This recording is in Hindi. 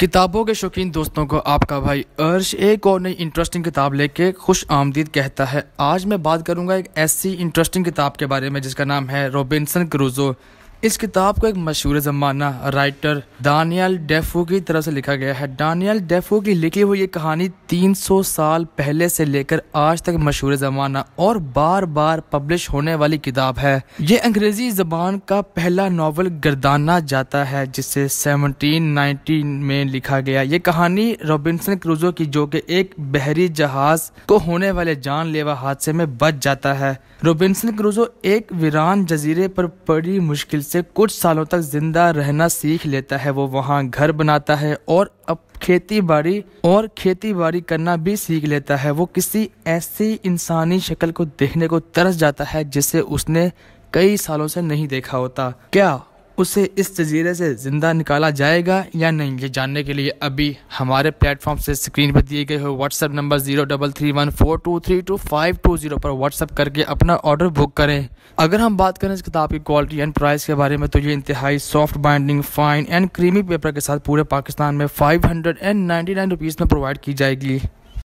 किताबों के शौकीन दोस्तों को आपका भाई अर्श एक और नई इंटरेस्टिंग किताब लेके खुश आमदीद कहता है आज मैं बात करूंगा एक ऐसी इंटरेस्टिंग किताब के बारे में जिसका नाम है रॉबिन्सन क्रूजो इस किताब को एक मशहूर ज़माना राइटर डानियल डेफो की तरफ से लिखा गया है डानियल डेफो की लिखी हुई ये कहानी 300 साल पहले से लेकर आज तक मशहूर ज़माना और बार बार पब्लिश होने वाली किताब है ये अंग्रेज़ी ज़बान का पहला नावल गर्दाना जाता है जिसे 1719 में लिखा गया ये कहानी रॉबिन्सन क्रूजो की जो कि एक बहरी जहाज को होने वाले जानलेवा हादसे में बच जाता है रोबिनसन क्रूजो एक वीरान जजीरे पर बड़ी मुश्किल से कुछ सालों तक जिंदा रहना सीख लेता है वो वहाँ घर बनाता है और अब खेती बाड़ी और खेती बाड़ी करना भी सीख लेता है वो किसी ऐसी इंसानी शक्ल को देखने को तरस जाता है जिसे उसने कई सालों से नहीं देखा होता क्या उसे इस जजीरे से ज़िंदा निकाला जाएगा या नहीं ये जानने के लिए अभी हमारे प्लेटफॉर्म से स्क्रीन पर दिए गए हुए WhatsApp number zero double three one four two three two five two zero पर व्हाट्सअप करके अपना ऑर्डर बुक करें अगर हम बात करें इस किताब की क्वालिटी एंड प्राइस के बारे में तो ये इंतहाई soft binding fine and creamy paper के साथ पूरे पाकिस्तान में five hundred and ninety nine rupees में प्रोवाइड की जाएगी